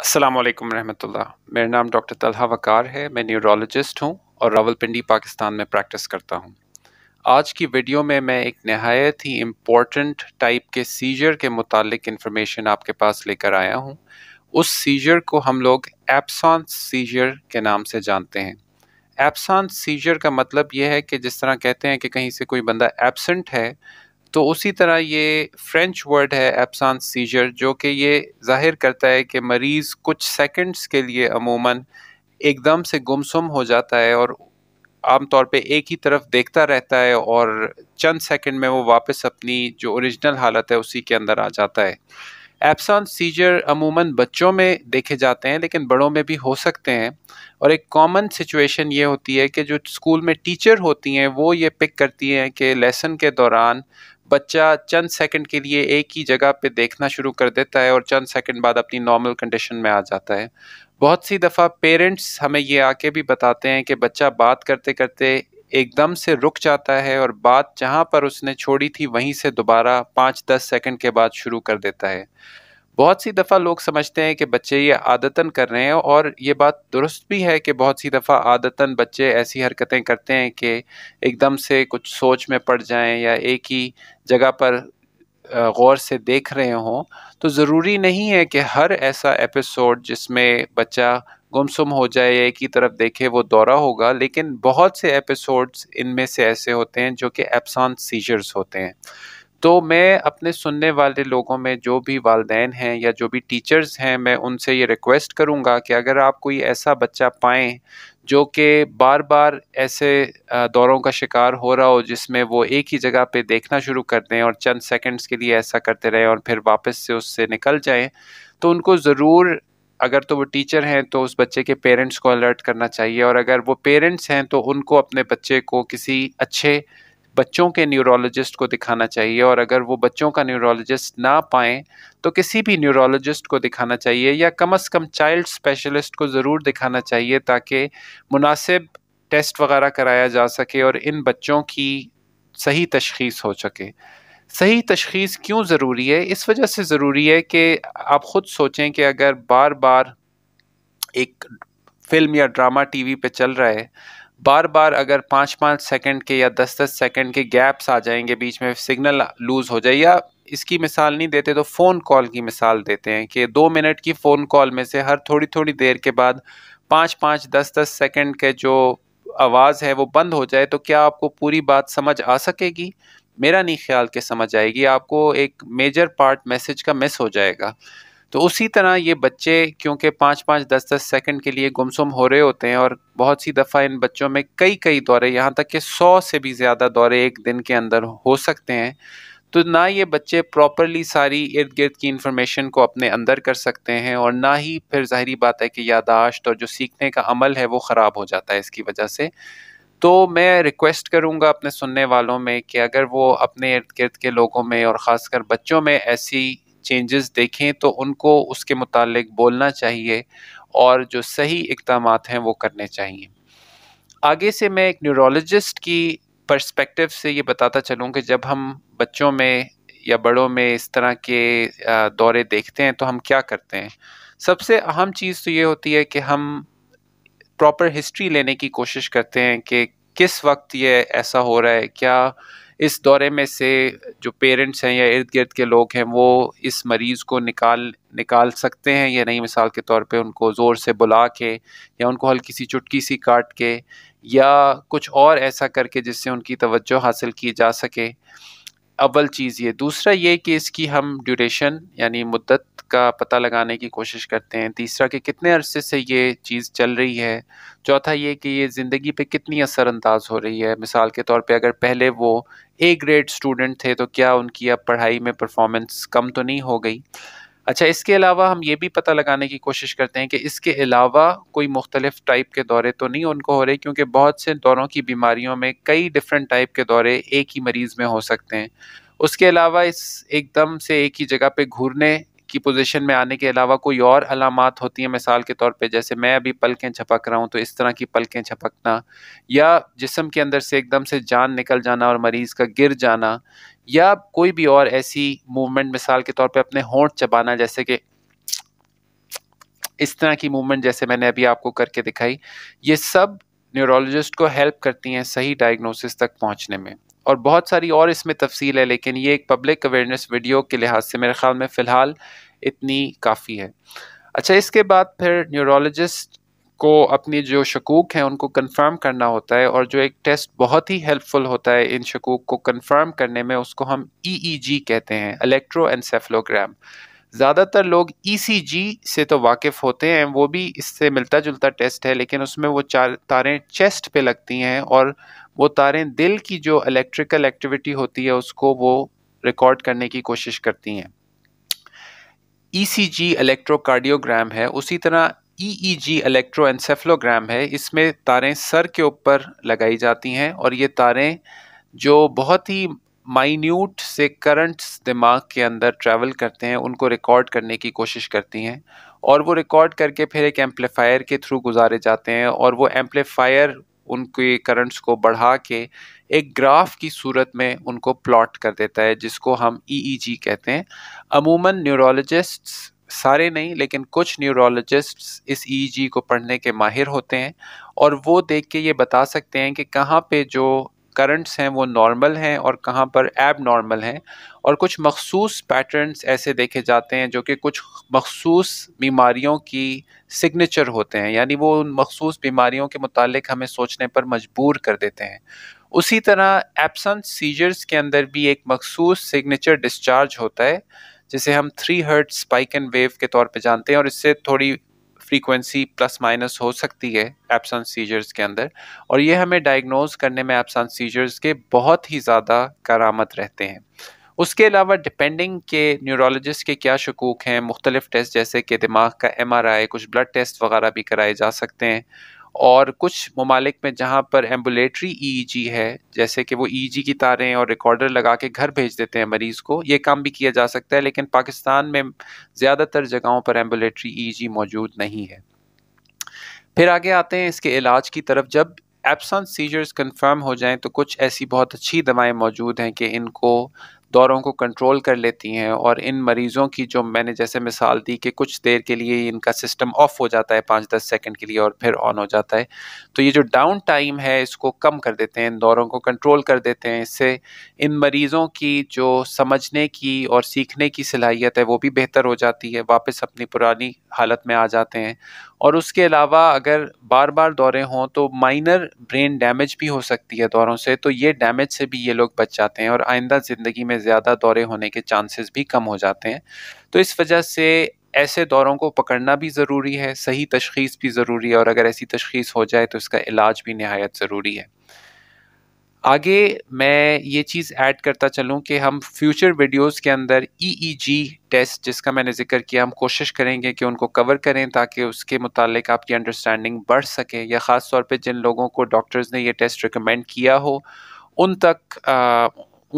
अस्सलाम वालेकुम रहमतुल्लाह मेरा नाम डॉक्टर तलहा वकार है मैं न्यूरोलॉजिस्ट हूँ और रावलपिंडी पाकिस्तान में प्रैक्टिस करता हूँ आज की वीडियो में मैं एक नहायत ही इम्पोर्टेंट टाइप के सीजर के मुतालिक इन्फॉर्मेशन आपके पास लेकर आया हूँ उस सीजर को हम लोग एप्सॉन सीजर के नाम से जानते हैं एप्सान सीजर का मतलब यह है कि जिस तरह कहते हैं कि कहीं से कोई बंदा एबसेंट है तो उसी तरह ये फ्रेंच वर्ड है एप्सान सीजर जो कि ये जाहिर करता है कि मरीज़ कुछ सेकंड्स के लिए अमूमन एकदम से गुमसुम हो जाता है और आमतौर पे एक ही तरफ देखता रहता है और चंद सेकंड में वो वापस अपनी जो ओरिजिनल हालत है उसी के अंदर आ जाता है एप्सान सीजर अमूमन बच्चों में देखे जाते हैं लेकिन बड़ों में भी हो सकते हैं और एक कॉमन सिचुएशन ये होती है कि जो स्कूल में टीचर होती हैं वो ये पिक करती हैं कि लेसन के दौरान बच्चा चंद सेकंड के लिए एक ही जगह पे देखना शुरू कर देता है और चंद सेकंड बाद अपनी नॉर्मल कंडीशन में आ जाता है बहुत सी दफ़ा पेरेंट्स हमें ये आके भी बताते हैं कि बच्चा बात करते करते एकदम से रुक जाता है और बात जहाँ पर उसने छोड़ी थी वहीं से दोबारा पाँच दस सेकंड के बाद शुरू कर देता है बहुत सी दफ़ा लोग समझते हैं कि बच्चे ये आदतन कर रहे हैं और ये बात दुरुस्त भी है कि बहुत सी दफ़ा आदतन बच्चे ऐसी हरकतें करते हैं कि एकदम से कुछ सोच में पड़ जाएं या एक ही जगह पर गौर से देख रहे हों तो ज़रूरी नहीं है कि हर ऐसा एपिसोड जिसमें बच्चा गुमसुम हो जाए या एक ही तरफ देखे वो दौरा होगा लेकिन बहुत से एपिसोड्स इनमें से ऐसे होते हैं जो कि एप्सान सीजर्स होते हैं तो मैं अपने सुनने वाले लोगों में जो भी वालदेन हैं या जो भी टीचर्स हैं मैं उनसे ये रिक्वेस्ट करूँगा कि अगर आप कोई ऐसा बच्चा पाएँ जो कि बार बार ऐसे दौरों का शिकार हो रहा हो जिसमें वो एक ही जगह पे देखना शुरू कर दें और चंद सेकंड्स के लिए ऐसा करते रहें और फिर वापस से उससे निकल जाएं तो उनको ज़रूर अगर तो वो टीचर हैं तो उस बच्चे के पेरेंट्स को अलर्ट करना चाहिए और अगर वो पेरेंट्स हैं तो उनको अपने बच्चे को किसी अच्छे बच्चों के न्यूरोलॉजिस्ट को दिखाना चाहिए और अगर वो बच्चों का न्यूरोलॉजिस्ट ना पाएँ तो किसी भी न्यूरोलॉजिस्ट को दिखाना चाहिए या कम अज़ कम चाइल्ड स्पेशलिस्ट को ज़रूर दिखाना चाहिए ताकि मुनासिब टेस्ट वगैरह कराया जा सके और इन बच्चों की सही तशखीस हो सके सही तशखीस क्यों ज़रूरी है इस वजह से ज़रूरी है कि आप ख़ुद सोचें कि अगर बार बार एक फिल्म या ड्रामा टीवी पे चल रहा है बार बार अगर पाँच पाँच सेकंड के या दस दस सेकंड के गैप्स आ जाएंगे बीच में सिग्नल लूज़ हो जाए या इसकी मिसाल नहीं देते तो फ़ोन कॉल की मिसाल देते हैं कि दो मिनट की फ़ोन कॉल में से हर थोड़ी थोड़ी देर के बाद पाँच पाँच दस दस सेकंड के जो आवाज़ है वो बंद हो जाए तो क्या आपको पूरी बात समझ आ सकेगी मेरा नहीं ख्याल कि समझ आएगी आपको एक मेजर पार्ट मैसेज का मिस हो जाएगा तो उसी तरह ये बच्चे क्योंकि पाँच पाँच दस दस सेकंड के लिए गुमसुम हो रहे होते हैं और बहुत सी दफ़ा इन बच्चों में कई कई दौरे यहाँ तक कि सौ से भी ज़्यादा दौरे एक दिन के अंदर हो सकते हैं तो ना ये बच्चे प्रॉपरली सारी इर्द गिर्द की इन्फॉर्मेशन को अपने अंदर कर सकते हैं और ना ही फिर ज़ाहरी बात है कि यादाश्त और जो सीखने का अमल है वो ख़राब हो जाता है इसकी वजह से तो मैं रिक्वेस्ट करूंगा अपने सुनने वालों में कि अगर वो अपने इर्द गिर्द के लोगों में और ख़ासकर बच्चों में ऐसी चेंजेस देखें तो उनको उसके मुतालिक बोलना चाहिए और जो सही इकदाम हैं वो करने चाहिए आगे से मैं एक न्यूरोलॉजिस्ट की पर्सपेक्टिव से ये बताता चलूँ कि जब हम बच्चों में या बड़ों में इस तरह के दौरे देखते हैं तो हम क्या करते हैं सबसे अहम चीज़ तो ये होती है कि हम प्रॉपर हिस्ट्री लेने की कोशिश करते हैं कि किस वक्त ये ऐसा हो रहा है क्या इस दौरे में से जो पेरेंट्स हैं या इर्द गिर्द के लोग हैं वो इस मरीज़ को निकाल निकाल सकते हैं या नहीं मिसाल के तौर पे उनको ज़ोर से बुला के या उनको हल्की सी चुटकी सी काट के या कुछ और ऐसा करके जिससे उनकी तवज्जो हासिल की जा सके अव्वल चीज़ ये दूसरा ये कि इसकी हम ड्यूरेशन यानी मुद्दत का पता लगाने की कोशिश करते हैं तीसरा कि कितने अरसे से ये चीज़ चल रही है चौथा ये कि ये ज़िंदगी पे कितनी असरानंदाज हो रही है मिसाल के तौर पे अगर पहले वो ए ग्रेड स्टूडेंट थे तो क्या उनकी अब पढ़ाई में परफॉर्मेंस कम तो नहीं हो गई अच्छा इसके अलावा हम ये भी पता लगाने की कोशिश करते हैं कि इसके अलावा कोई मुख्तलिफ टाइप के दौरे तो नहीं उनको हो रहे क्योंकि बहुत से दौरों की बीमारियों में कई डिफरेंट टाइप के दौरे एक ही मरीज़ में हो सकते हैं उसके अलावा इस एकदम से एक ही जगह पे घूरने की पोजीशन में आने के अलावा कोई और अलामत होती हैं मिसाल के तौर पे जैसे मैं अभी पलकें झपक रहा हूँ तो इस तरह की पलकें झपकना या जिसम के अंदर से एकदम से जान निकल जाना और मरीज़ का गिर जाना या कोई भी और ऐसी मूवमेंट मिसाल के तौर पे अपने होंठ चबाना जैसे कि इस तरह की मूवमेंट जैसे मैंने अभी आपको करके दिखाई ये सब न्यूरोलॉजिस्ट को हेल्प करती हैं सही डायग्नोसिस तक पहुंचने में और बहुत सारी और इसमें तफसील है लेकिन ये एक पब्लिक अवेयरनेस वीडियो के लिहाज से मेरे ख्याल में फ़िलहाल इतनी काफ़ी है अच्छा इसके बाद फिर न्यूरोलॉजिस्ट को अपनी जो शकूक हैं उनको कंफर्म करना होता है और जो एक टेस्ट बहुत ही हेल्पफुल होता है इन शकूक को कंफर्म करने में उसको हम ईईजी e e कहते हैं एनसेफलोग्राम ज़्यादातर लोग ई e से तो वाकिफ़ होते हैं वो भी इससे मिलता जुलता टेस्ट है लेकिन उसमें वो चार तारें चेस्ट पे लगती हैं और वो तारें दिल की जो इलेक्ट्रिकल एक्टिविटी होती है उसको वो रिकॉर्ड करने की कोशिश करती हैं ई सी जी इलेक्ट्रोकार्डियोग्राम है उसी तरह ई ई जी है इसमें तारें सर के ऊपर लगाई जाती हैं और ये तारें जो बहुत ही माइन्यूट से करंट्स दिमाग के अंदर ट्रैवल करते हैं उनको रिकॉर्ड करने की कोशिश करती हैं और वो रिकॉर्ड करके फिर एक एम्पलीफायर के थ्रू गुजारे जाते हैं और वो एम्पलीफायर उनके करंट्स को बढ़ा के एक ग्राफ की सूरत में उनको प्लॉट कर देता है जिसको हम ईईजी e e कहते हैं अमूमन न्यूरोलॉजिस्ट्स सारे नहीं लेकिन कुछ न्यूरोलॉजिस्ट्स इस ईईजी e को पढ़ने के माहिर होते हैं और वो देख के ये बता सकते हैं कि कहाँ पे जो करंट्स हैं वो नॉर्मल हैं और कहाँ पर एब नॉर्मल हैं और कुछ मखसूस पैटर्न्स ऐसे देखे जाते हैं जो कि कुछ मखसूस बीमारियों की सिग्नेचर होते हैं यानी वो उन मखसूस बीमारियों के मुतालिक हमें सोचने पर मजबूर कर देते हैं उसी तरह एब्सेंट सीजर्स के अंदर भी एक मखसूस सिग्नेचर डिस्चार्ज होता है जिसे हम three hertz spike and wave के तौर पे जानते हैं और इससे थोड़ी फ्रीक्वेंसी प्लस माइनस हो सकती है एप्सन सीजर्स के अंदर और ये हमें डायग्नोज करने में एप्सन सीजर्स के बहुत ही ज़्यादा करामत रहते हैं उसके अलावा डिपेंडिंग के न्यूरोलॉजिस्ट के क्या शकूक हैं मुख्तलिफ टेस्ट जैसे कि दिमाग का एम कुछ ब्लड टेस्ट वगैरह भी कराए जा सकते हैं और कुछ ममालिक में जहाँ पर एम्बुलेटरी ईईजी e e है जैसे कि वो ईईजी e की तारें और रिकॉर्डर लगा के घर भेज देते हैं मरीज़ को ये काम भी किया जा सकता है लेकिन पाकिस्तान में ज़्यादातर जगहों पर एम्बुलेटरी ईईजी मौजूद नहीं है फिर आगे आते हैं इसके इलाज की तरफ जब एप्सन सीजर्स कन्फर्म हो जाएँ तो कुछ ऐसी बहुत अच्छी दवाएँ मौजूद हैं कि इनको दौरों को कंट्रोल कर लेती हैं और इन मरीज़ों की जो मैंने जैसे मिसाल दी कि कुछ देर के लिए इनका सिस्टम ऑफ हो जाता है पाँच दस सेकेंड के लिए और फिर ऑन हो जाता है तो ये जो डाउन टाइम है इसको कम कर देते हैं इन दौरों को कंट्रोल कर देते हैं इससे इन मरीज़ों की जो समझने की और सीखने की सलाहियत है वो भी बेहतर हो जाती है वापस अपनी पुरानी हालत में आ जाते हैं और उसके अलावा अगर बार बार दौरे हों तो माइनर ब्रेन डैमेज भी हो सकती है दौरों से तो ये डैमेज से भी ये लोग बच जाते हैं और आइंदा ज़िंदगी में ज़्यादा दौरे होने के चांसेस भी कम हो जाते हैं तो इस वजह से ऐसे दौरों को पकड़ना भी ज़रूरी है सही तशखीस भी ज़रूरी है और अगर ऐसी तशखीस हो जाए तो इसका इलाज भी नहायत ज़रूरी है आगे मैं ये चीज़ ऐड करता चलूँ कि हम फ्यूचर वीडियोस के अंदर ईईजी e टेस्ट e जिसका मैंने जिक्र किया हम कोशिश करेंगे कि उनको कवर करें ताकि उसके मुतालिक आपकी अंडरस्टैंडिंग बढ़ सके या ख़ास तौर पे जिन लोगों को डॉक्टर्स ने ये टेस्ट रिकमेंड किया हो उन तक आ,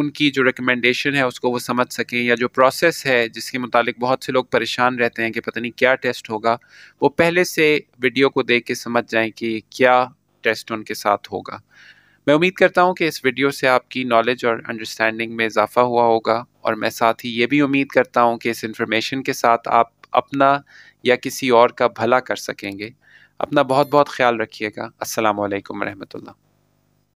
उनकी जो रिकमेंडेशन है उसको वो समझ सकें या जो प्रोसेस है जिसके मुतालिक बहुत से लोग परेशान रहते हैं कि पता नहीं क्या टेस्ट होगा वो पहले से वीडियो को देख के समझ जाएं कि क्या टेस्ट उनके साथ होगा मैं उम्मीद करता हूं कि इस वीडियो से आपकी नॉलेज और अंडरस्टैंडिंग में इजाफा हुआ होगा और मैं साथ ही ये भी उम्मीद करता हूँ कि इस इंफॉर्मेशन के साथ आप अपना या किसी और का भला कर सकेंगे अपना बहुत बहुत ख्याल रखिएगा असलकम वरहमल